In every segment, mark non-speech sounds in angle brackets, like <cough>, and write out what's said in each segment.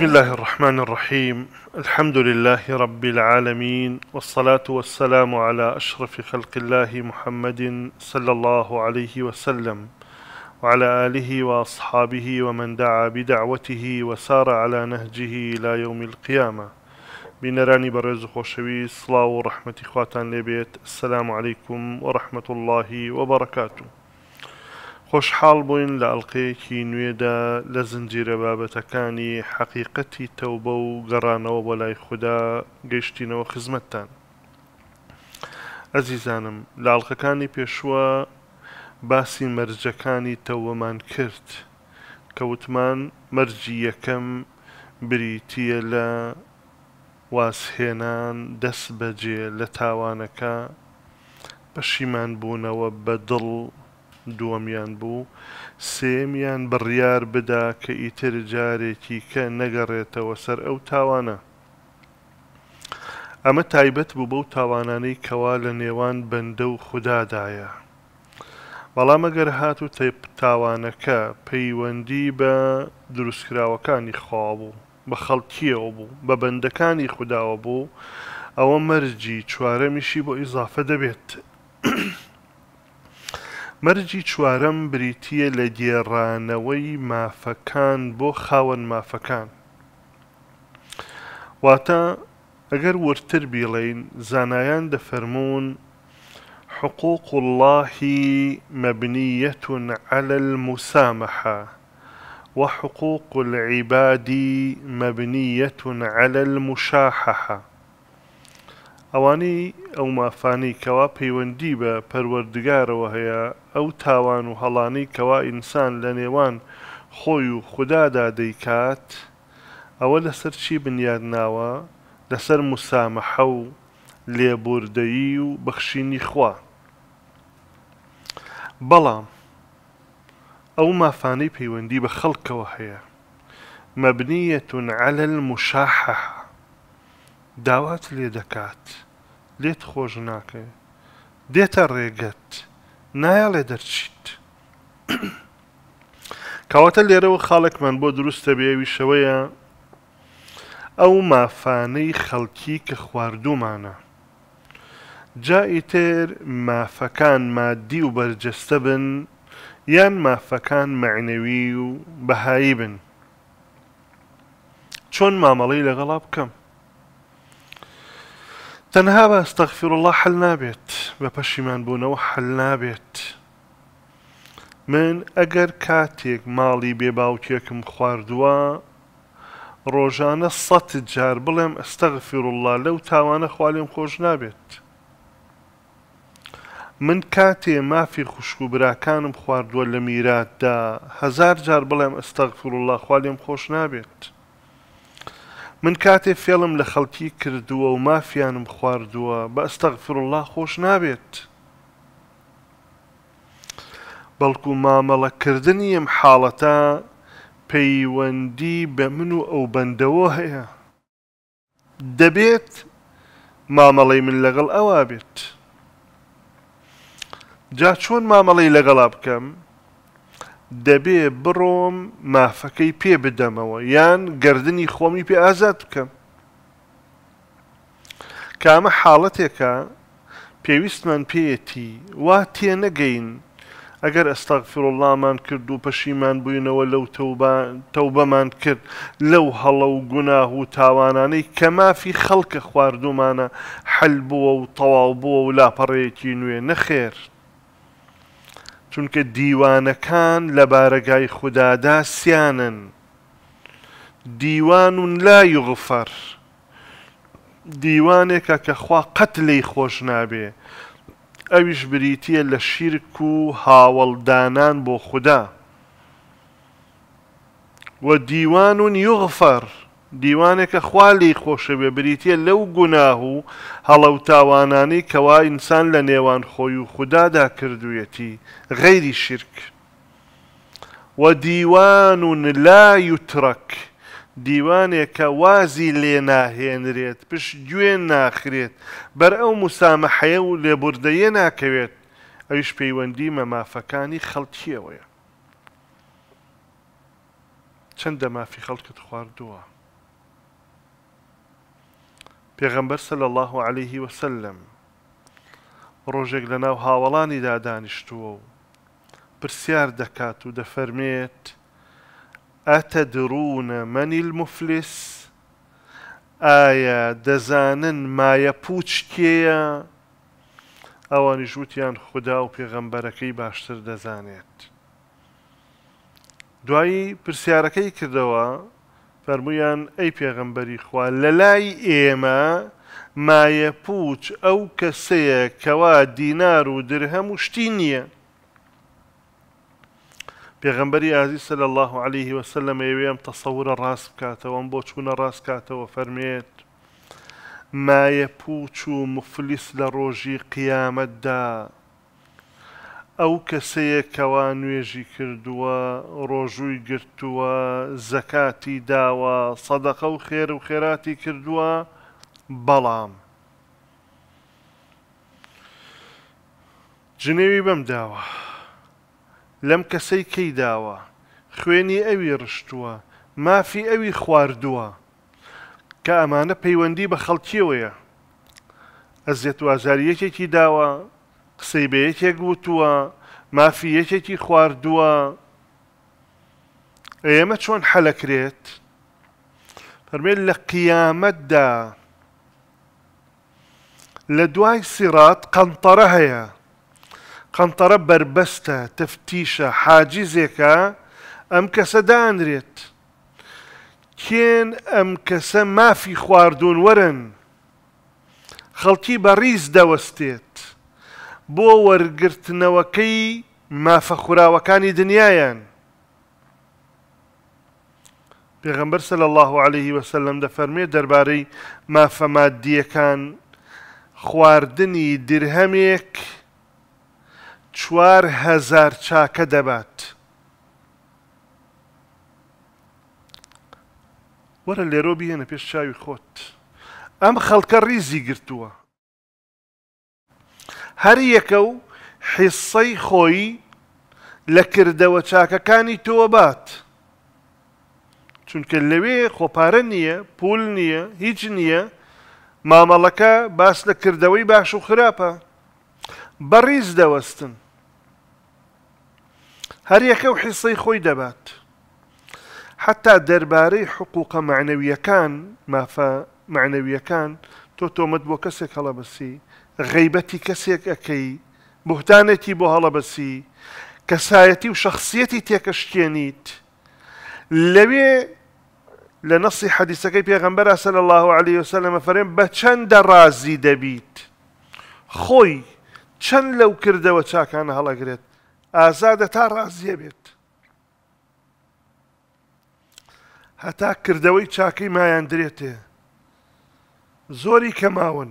بسم الله الرحمن الرحيم الحمد لله رب العالمين والصلاة والسلام على أشرف خلق الله محمد صلى الله عليه وسلم وعلى آله وأصحابه ومن دعا بدعوته وسار على نهجه إلى يوم القيامة بنراني برز خوشوي صلاة ورحمة إخواتان لبيت السلام عليكم ورحمة الله وبركاته خۆشحاڵ بووین لە ئەڵلقەیەکی نوێدا لە زنجیرە بابەتەکانی حەقیقەتی تەوبە و گەڕانەوە بە لای خوددا گەیشتینەوە خزمەتتان. ئەزیزانم لاڵقەکانی پێشوە باسی مەرجەکانی تەوەمان کرد کەوتمان مەرجی یەکەم بریتە لە واسهێنان دەست بەجێ لە تاوانەکە پەشیمان بوونەوە بە دڵ دووەمیان بوو سێمیان بڕیار بدا کە ئیتر جارێکی کە نەگەڕێتەوە سەر ئەو تاوانە ئەمە تایبەت بوو بەو تاوانانەی کەوا لە نێوان بەندە و خوددادایە بەڵام ئەگەر هات و تاوانەکە پەیوەندی بە دروستکراوەکانی خوا بوو بە خەڵکیەوە بوو بە بەندەکانی خودداوە بوو ئەوە مەرجی چوارەمیشی بۆ ئیزافە دەبێت. مەرجی چوارەم بریتە ما فكان بو خاون ما فكان واتا ئەگەر ورتر بیڵین زانايان دفرمون حقوق الله مبنية على المسامحة وحقوق العباد مبنية على المشاححة ئەوانەی ئەو مافانی کەوا پەیوەندی بە پەروەردگارەوە هەیە ئەو تاوان و هەڵانەی کەوا ئینسان لە نێوان خۆی و خوددادا دەیکات ئەوە لەسەر چی بنیاد ناوە لەسەر مسامەحە و لێبوردەیی و بەخشینی خوا بەڵام ئەو مافانەی پەیوەندی بە خەڵکەوە هەیە مەبنیەتون على المشاححة داوات لێ دەکات لێت خۆش ناکەێ دێتە ڕێگەت نایەڵێ دەرچیت <coughs> کاواتە لێرەوە خاڵکمان بۆ دروستە بێویشەوەیە ئەو مافانەی خەڵکی کە خواردومانە جایی تر مافەکان مادی و بەرجەستە بن یان مافەکان معنەوی و بەهایی بن چۆن مامەڵی لەگەڵا بکەم تەنها بە ئەستەغفیر الله حل نابێت بە پەشیمان بوونەوە حل نابێت من ئەگەر کاتێک ماڵی بێباوکێکم خواردووە ڕۆژانە سەد جار بڵێم ئەستەغفیر الله لەو تاوانە خوالێم خۆش نابێت من کاتێ مافی خوشک و براکانم خواردووە لە میراتدا هزار جار بڵێم ئەستەغفیر الله خوالێم خۆش نابێت من کاتێ فێڵم لە خەڵکی کردووە و مافیانم خواردووە بە ئەستەغفر الله خۆش نابێت بەڵکو مامەڵەکردنی ئەم حاڵەتە پەیوەندی بە من و ئەو بەندەوە هەیە دەبێت مامەڵی من لەگەڵ ئەوا بێت جا چۆن مامەڵی لەگەڵا بکەم؟ دەبێ بڕۆم مافەکەی پێ بدەمەوە یان گردردنی خۆمی پێ ئازاد بکەم کامە حاڵەتێکە پێویستمان پێەتی وا تێ نەگەین ئەگەر ئەستاغفرڵامان کرد و پەشیمان بووینەوە لەو تەوبەمان کرد لەو هەڵە و گوناه و تاوانانەی کە مافی خەڵکە خواردومانە حەل بووە و تەواو بووە و لاپەڕەیەکی نوێ نەخێر چونکە دیوانەکان لە بارەگای خوددادا سیانن دیوان لا یغفر دیوانێکە کە خوا قەت لی خۆش نابێ ئەویش بریتە لە شیرک و هاوڵدانان بۆ خوددا وە دیوان یغفر دیوانێکە خوالی خۆشەوێ بریتە لەو گوناه و هەڵە و تاوانانی کەوا ئینسان لە نێوان خۆی و خوددادا کردویەتی غەیری شرک و دیوان و لا یوترک دیوانێکە وازی لێ ناهێنرێت پشت گوێن ناخرێت بەر ئەو مسامەحەیە و لێبوردەیە ناکەوێت ئەوش پەیوەندی مەمافەکانی خەڵکیەوەیە چەندە مافی خەڵکت خواردووە پێغەمبەر سەل الله عليه وسلم ڕۆژێک لە ناو هاوڵانی دادانیشتووە و پرسیار دەکات و دەفەرمێت ئەتەدرونە مەنی المفلس ئایا دەزانن مایە پوچکێە ئەوانی ژووتیان خوددا و پێغەمبەرەکەی باشتر دەزانێت دوایی پرسیارەکەی کردەوە فەرمویان ئەی پێغمبەری خوا لە لای ئێمە مایە پوچ ئەو کەسەیە کەوا دینار و درهەم و شتی نییە پێغمبەری ئازی سەل الله عليه وسلم ئێوێم تەسەورە ڕاست بکاتەوە ئەم بۆ چوونە ڕاست کاتەوە فەرمێت مایە پوچ و مفلیس لە ڕۆژی قیامەتدا ئەو کەسەیە کەوا نوێژی کردووە ڕۆژووی گرتووە زەکاتی داوە سەدەقە و خێر و خێراتی کردووە بەڵام جنێوی بەم داوە لەم کەسەی کەی داوە خوێنی ئەوی ڕشتووە مافی ئەوی خواردووە کە ئەمانە پەیوەندی بە خەڵکیەوەیە ئەزیێت وازاریەکێکی داوە قسەی بە یەکێک گوتووە مافی یەکێکی خواردووە ئێمە چۆن حەلەکرێت فەرمێت لە قیامەتدا لە دوای سیرات قەنتەرە هەیە قەنتەرە بربەستە تەفتیشە حاجزێکە ئەم کەسە دانرێت کێن ئەم کەسە مافی خواردون وەرن خەڵکی بە ڕیز دەوەستێت بۆ وەرگرتنەوەکەی مافەخوراوەکانی دنیایان پێغەمبەر سەل الله عليه وسلم دەفەرمێ دەربارەی مافەمادیەکان خواردنی درهەمێک چوار هزار چاکە دەبات وەرە لێرۆ بهێنە پێش چاوی خۆت ئەم خەڵکە ریزی گرتووە هەر یەکە و حیسەی خۆی لە کردەوە چاکەکانی تۆوە بات چونکە لەوێ خۆپارە نییە پول نییە هیچ نییە مامەڵەکە باس لە کردەوەی باش و خراپە بەڕیز دەوەستن هەر یەکە و حیسەی خۆی دەبات حتا دەربارەی حقوقە معنەویەکان مافە معنەویەکان تۆ تۆمەت بۆ کەسێک هەڵەبەسی غەیبەتی کەسێک ئەەکەی بوهدانێکی بۆ هەڵەبەسی کەسایەتی و شخصیەتی تێکەشتێنیت لەوێ لە نەسی حەدیسەکەی پێغمبەر سەل الله عليه وسلمە فەرێن بە چەندە ڕازی دەبیت خۆی چەند لەو کردەوە چاکانە هەڵەگرێت ئازادە تا ڕازیە بێت هەتا کردەوەی چاکەی مایان درێتێ زۆری کەماون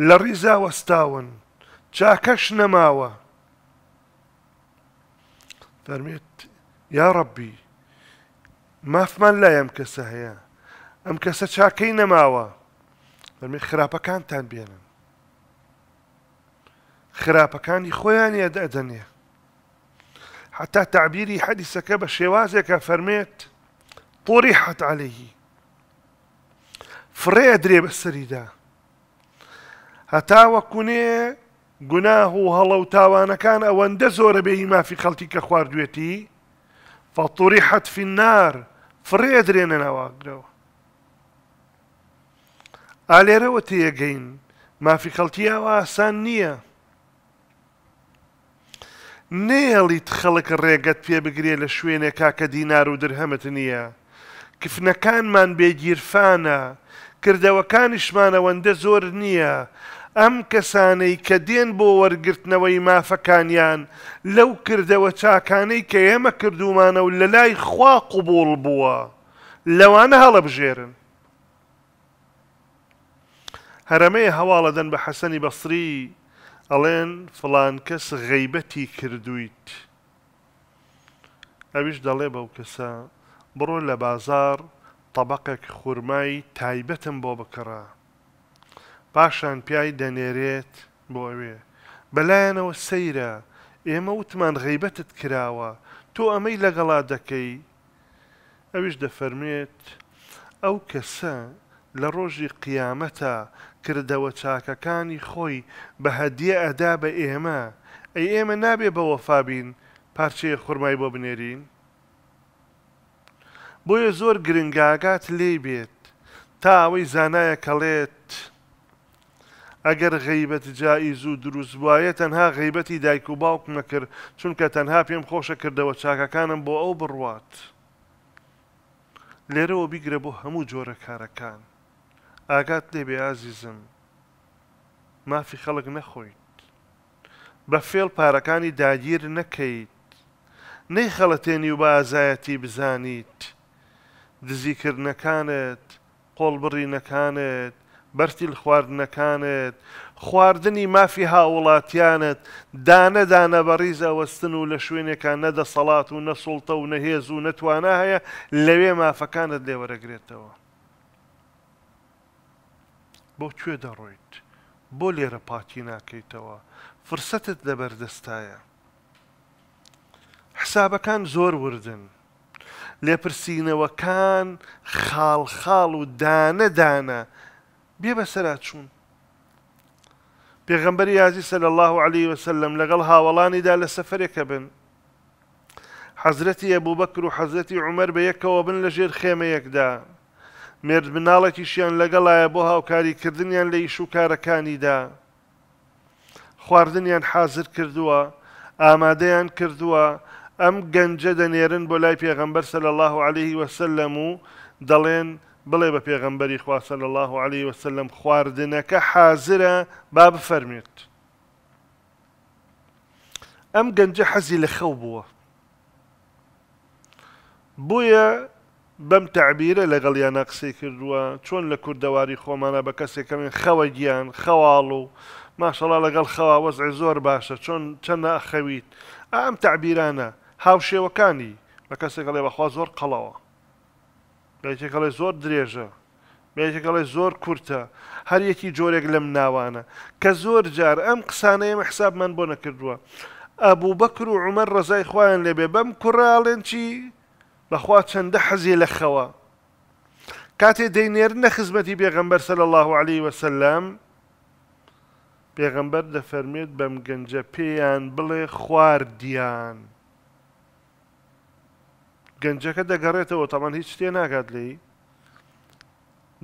لرزا وستاون تشاكش نماوة فرميت يا ربي ما فمن لا يمكسها يا أمكسة ئەم نماوة فرميت خرابة كان خراپەکانتان بێنن خراپەکانی خۆیان ئەدەنێ حتا حتى تعبيري حديثك بشيوازك فرميت طرحت عليه فرێ درێ بەسەریدا هەتاوە کونێ گوناه و هەڵە و تاوانەکان ئەوەندە زۆرە بێ مافی خەڵکی کە خواردوێتی فەڵتوری حەتفی نار فڕێ درێنە ناواگرەوە ئالێرەوە تێگەین مافی خەڵکییاوە ئاسان نییە نێڵیت خەڵک ڕێگەت پێ بگرێ لە شوێنێک کاکە دینار و درهەمت نییە کفنەکانمان بێگیرفانە کردەوەکانیشمانەوەندە زۆر نییە ئەم کەسانەی کە دێن بۆ وەرگرتنەوەی مافەکانیان لەو کردەوە چاکانەی کە ئێمە کردومانە و لە لای خوا قوبڵ بووە لەوانە هەڵە بژێرن هەرەمەیە هەواڵە دەن بە حەسەنی بەسری ئەڵێن فلان کەس غەیبەتی کردویت ئەویش دەڵێ بەو کەسە بڕۆ لە بازار طبقك خورمای تایبەتم بۆ بکڕە پاشان پیای دەنێرێت بۆ ئەوێ بەلایەنەوە سەیرە ئێمە وتمان غیبەتت کراوە تۆ ئەمەی لەگەڵا دەکەی ئەویش دەفەرمێت ئەو کەسە لە ڕۆژی قیامەتە کردەوە چاکەکانی خۆی بە هەدیە ئەدا بە ئێمە ئەی ئێمە نابێ بە وەفابین پارچەیە خورمای بۆ بنێرین بۆیە زۆر گرنگاگات لێ بێت تا ئەوەی زانایە کەڵێت ئەگەر غیبەت جاییز و دروست وایە تەنها غیبەتی دایک و باوک نەکرد چونکە تەنها پێم خۆشە کردەوە چاکەکانم بۆ ئەو بڕوات لێرەوە بیگرە بۆ هەموو جۆرە کارەکان ئاگات لێ بێ ئازیزم مافی خەڵک نەخۆیت بە فێڵ پارەکانی داگیر نەکەیت نەی خەڵەتێنی و بازایەتی بزانیت دزیکردنەکانت قۆڵبڕینەکانت بەرتیل خواردنەکانت خواردنی مافی هاوڵاتیانت دانەدانە بەڕیزەوەستن و لە شوێنێکان نەدە سەڵات و نەسوڵتە و نەهێز و نەتوانە هەیە لەوێ مافەکانت لێوەرەگرێتەوە بۆ کوێ دەڕۆیت بۆ لێرە پاکی ناکەیتەوە فرسەتت لەبەردەستایە حسابەکان زۆر وردن لێپرسینەوەکان خاڵ خاڵ و دانەدانە بێ بە سەرا چوون پێغەمبەری یازی سەل الله عليه وسلم لەگەڵ هاوڵانیدا لە سەفرێکە بن حەزرەتی ئەبوو بەکر و حەزەتی عمەر بە یەکەوە بن لە ژێر خێمەیەکدا مرد مناڵێکیشیان لەگەڵایە بۆ هاوکاریکردنیان لە ئیش و کارەکانیدا خواردنیان حازر کردووە ئامادەیان کردووە ئەم گەنجە دەنێرن بۆ لای پێغەمبەر سەل الله عليه وسلم و دەڵێن بڵێ بە پێغمبەری خواسە لە الله عليه وسلم خواردنەکە حازرە با بفەرمێت ئەم گەنجە حەزی لە خەو بووە بۆیە بەم تعبیرە لەگەڵ یانە قسەی کردووە چۆن لە کووردەواری خۆمانە بە کەسێکەمێن خەوە گیان خەواڵ و ماشەڵا لەگەڵ خەوا وەزع زۆر باشە چۆن چەندە ئەخەویت ئەم تعبیرانە هاوشێوەکانی بە کەسێک لێ بەخوا زۆر قەڵەوە بێکێکڵی زۆر درێژە بێکێکڵی زۆر کورتە هەر یەکی جۆرێک لەم ناوانە کە زۆر جار ئەم قسانەیەمە حسابمان بۆ نەکردووە ئەبوو بەکر و عمەر ڕزای خۆیان لێبێ بەم کوڕاڵێن چی بەخوا چەندە حەزیێ لە خەوە کاتێ دەینێر نەخزمەتی بێغەمبەر سەل الله عليه وسلم پێغەمبەر دەفەرمێت بەم گەنجە پێیان بڵێ خواردیان. گەنجەکە دەگەڕێتەوە تەمان هیچ شتێ ناگات لێی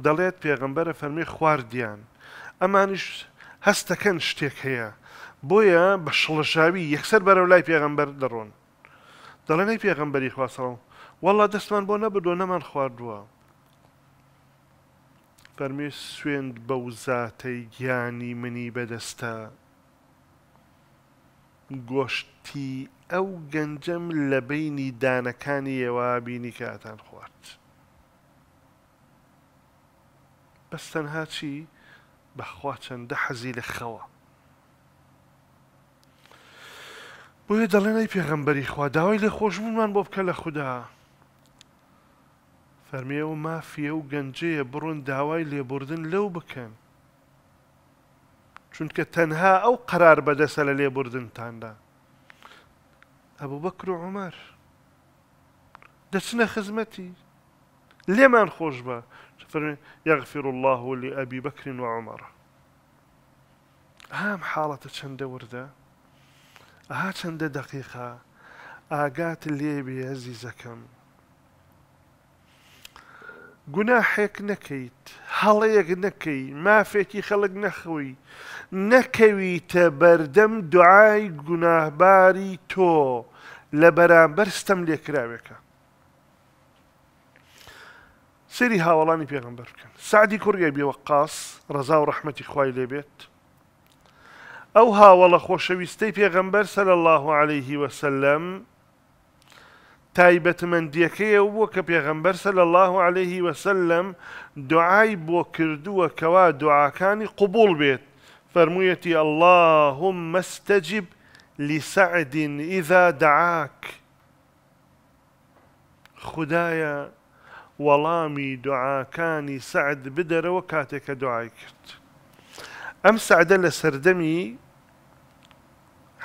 دەڵێت پێغمبەرە فەرمی خواردیان ئەمانیش هەستەکەن شتێک هەیە بۆیە بە شڵەشاوی یەکسەر بەرەو لای پێغمبەر دەڕۆن دەڵێنەی پێغمبەری خواسەڵم وەڵا دەستمان بۆ نەبدۆ نەمان خواردووە فەرمی سوێن بە وزاتەی گیانی منی بەدەستە گۆشتی ئەو گەنجەم لە بینی دانەکانی ئێوە بینی کاتان خوارد. بەس تەنها چی بەخوا چەندە حەزی لە خەوە. بۆیە دەڵێنەی پێغەمبەری خوا داوای لە خۆشبوومان بۆ بکە لە خوددا. فەرمیێ و مافیە و گەنجەیە بڕۆن داوای لێبوردن لەو بکەن. چونکە تنها او قرار بەدەسە بردن تاندا ابو بكر و عمەر دەچنە خزمەتی لێمان خۆش بە یغفر الله لأبي بكر وعمر هام حالة چند وردة ها چند دقيقة ئاگات اللي هەزی زەکەم گوناحێک نەکەیت هەڵەیەک نەکەی مافێکی خەڵک نەخەوی نەکەویتە بەردەم دوعای گوناهباری تۆ لە بەرامبەر ستەم لێکراوێکە سری هاوڵانی پێغمبەر بکەن سعدی کوڕگە بێوە قاس ڕزا و ڕەحمەتی خوای لێبێت ئەو هاوڵە خۆشەویستەی پێغمبەر سەر الله عليه وسلم تایبەتمەندیەکەی بووە کە پێغەمبەرسە لە الله عليه وسلم دعای بۆ کردووە کەوا دوعاکانی قبول بێت فەرموویەتی اللهم استجب لسعد إذا دعاك خدایا دعا دوعاکانی سعد بدر وكاتك دوعای کرد أم سعد لە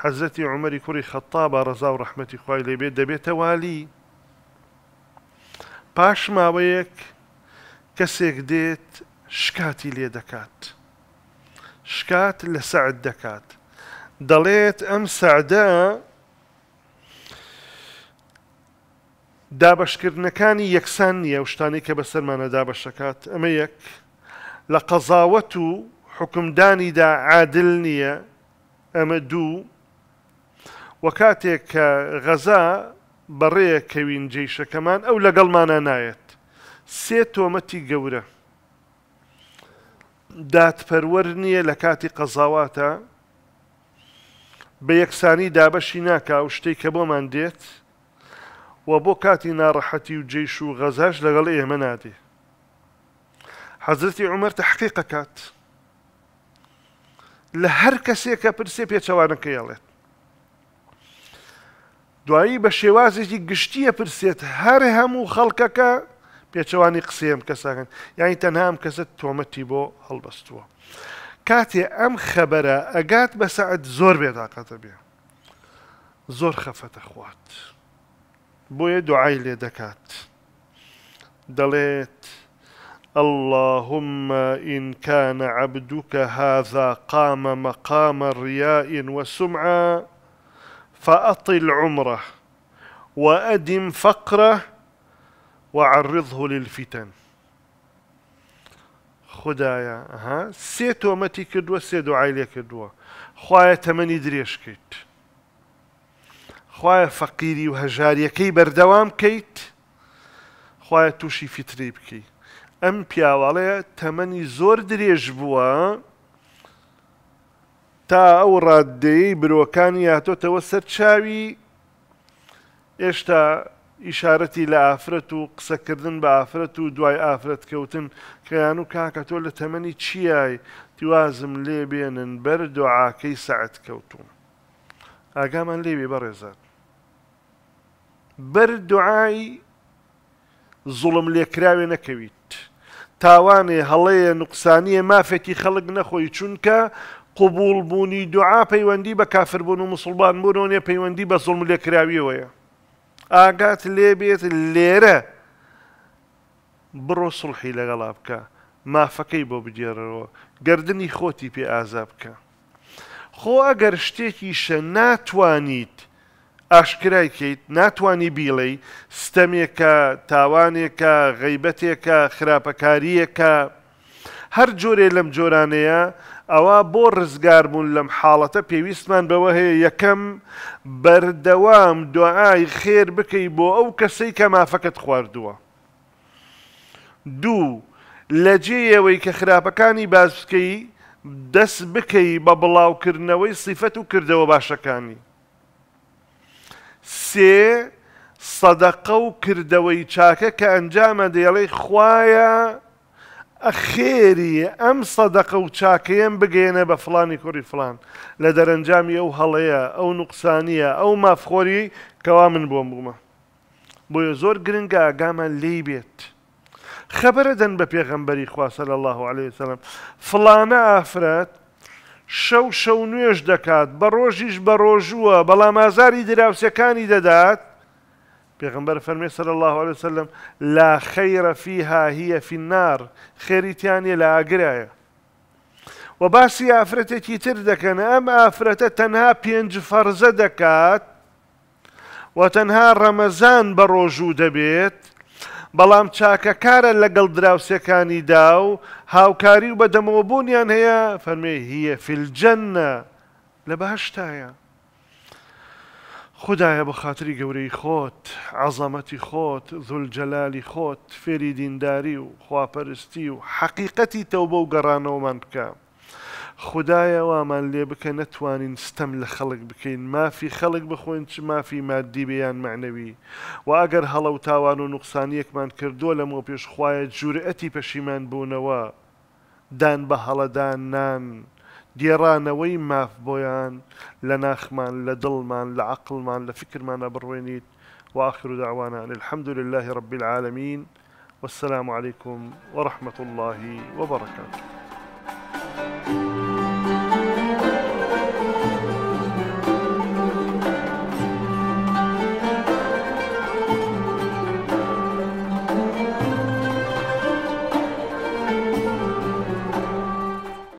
حەزەتی عمەری کوڕی خەتا بە ڕزا و ڕحمەتی خی لێبێ دەبێتە والی پاش ماوەیەک کەسێک دێت شکاتی لێ دەکات شکات لە سعد دەکات دەڵێت ئەم سعدە دابشکردنەکانی یەکسان نییە شتانی کە بە سەرمانە دابشەکات ئەمە یەک لە قەزاوەت و حکمدانیدا عادل نییە ئەمە دوو وە کاتێک کە غەزا بەڕێە کەوین جێیشەکەمان ئەو لەگەڵمانە نایەت سێ تۆمەتی گەورە دادپەروەەر نییە لە کاتی قەزاواتە بە یەکسانی دابەشی ناکا و شتێک کە بۆمان دێت و بۆ کاتی ناڕەحەتی و جێش و غەزاش لەگەڵ ئێمە نادێ حەزرتی عمر تحقیق کات لە هەر کەسێک کە پرسێ پێچەوانەکە یڵێت دوایی بە شێوازێکی گشتیە پرسێت هەر هەموو خەڵکەکە پێچەوانی قسەیەم کەساگەن یانی تەنهام کەسە تۆمەتی بۆ هەڵبەستووە. کاتێ ئەم خەبەرە ئەگات بە سعد زۆر بێداقەتە بێ. زۆر خەفەتە خوات. بۆیە دوعای لێ دەکات. دەڵێت، اللهم إن كان عبدك هذا قام مقام رياء وسمعة فأطل عمره وأدم فقره وعرضه للفتن خدايا ها سيتو متي كدوا سيدو دوعای كدوا خوايا تمني دريش كيت خوايا فقيري فەقیری كي بردوام كيت خوايا توشي تووشی فتری أم بيا پیاواڵەیە تەمەنی زور دريش بوا تا ئەو ڕاددەیەی برۆکانی یاتۆتەوە سەر چاوی ئێشتا ئیشارەتی لە ئافرەت و قسەکردن بە ئافرەت و دوای ئافرەت کەوتن کەیان و کاکە تۆ لە تەمەنی چیای دیوازم لێ بێنن بەر دوعاکەی سعەت کەوتوم ئاگامان لێوێ بەڕێزات بەر دوعای زوڵم لێکراوێ نەکەویت تاوانێ هەڵەیە نوقسانیە مافێکی خەڵک نەخۆی چونکە قوبول بوونی دوعا پەیوەندی بە کافربوون و مسلمان بوونێ پەیوەندی بە زڵم لێکراویەوەیە ئاگات لێ بێت لێرە بڕۆ سڵحی لەگەڵا بکە مافەکەی بۆ بجێرەوە گردردنی خۆتی پێ ئازا بکە خۆ ئەگەر شتێکیشە ناتوانیت ئاشکرایکەیت ناتوانی بیڵێ ستەمێکە تاوانێکە غیبەتێکە خراپەکاریەکە هەر جۆرێ لەم جۆرانەیە ئەوە بۆ ڕزگاربوون لەم حاڵەتە پێویستمان بەوە هەیە یەکەم بەردەوام دوعای خێر بکەی بۆ ئەو کەسەی کە مافەکەت خواردووە. دوو لەجێەوەی کە خراپەکانی باز بکەی دەست بکەی بە بڵاوکردنەوەی سیفەت و کردەوە باشەکانی. سێ سەدەقە و کردەوەی چاکە کە ئەنجامە دێڵەی خویە، خێریە ئەم سەدەقە و چاکەیەم بگەێنە بە فلانی کوڕی فلان لە دەرەنجامی ئەو هەڵەیە ئەو نوقسانیە ئەو مافخۆری کەوا من بۆم بوومە بۆیە زۆر گرنگە ئاگامان لی بێت خەبەرە دەن بە پێغەمبەری خواسە لە الله عليه وسلم فلانە ئافرەت شەو شەو نوێش دەکات بە ڕۆژیش بە ڕۆژووە بەڵام ئازاری دراوسەکانی دەدات پیغمبر فرمی سەر الله علیه وسلم لا خیر خەیرە فيها هیە فینار خێریتیانە لە ئاگرایە و باسی ئافرەتێکی تر دکن ام ئافرەتە تنها پینج فەرزە دکات و تەنها ڕەمەزان بە ڕۆژوو دەبێت بەڵام چاکەکارە لەگەڵ دراوسەکانی دا و هاوکاری و بەدەمەوەبوونیان هەیە فەرمێ هیە فیلجەنە لە بەهشتایە خدایە بە خااتری گەورەی خۆت عزەمەتی خۆت زولجەلالی خۆت فێری دینداری و خواپەرستی و حەقیقەتی تەو بەو گەڕانەوەمان بکە. خدایە وامان لێ بکە نەتوانین ستەم لە خەڵک بکەین مافی خەڵک بخۆین چ مافی مادی بەیان معنەوی و ئەگەر هەڵە و تاوان و نوقسانیەکمان کردووە لە مۆ پێشخواە جوورئەتی پەشیمان بوونەوە دان بە هەڵەدان نان ديرانا وين ما في بويان لناخمان لدلمان لعقلمان لفكرمان بروينيت واخر دعوانا واخر الحمد لله رب العالمين والسلام عليكم ورحمة الله وبركاته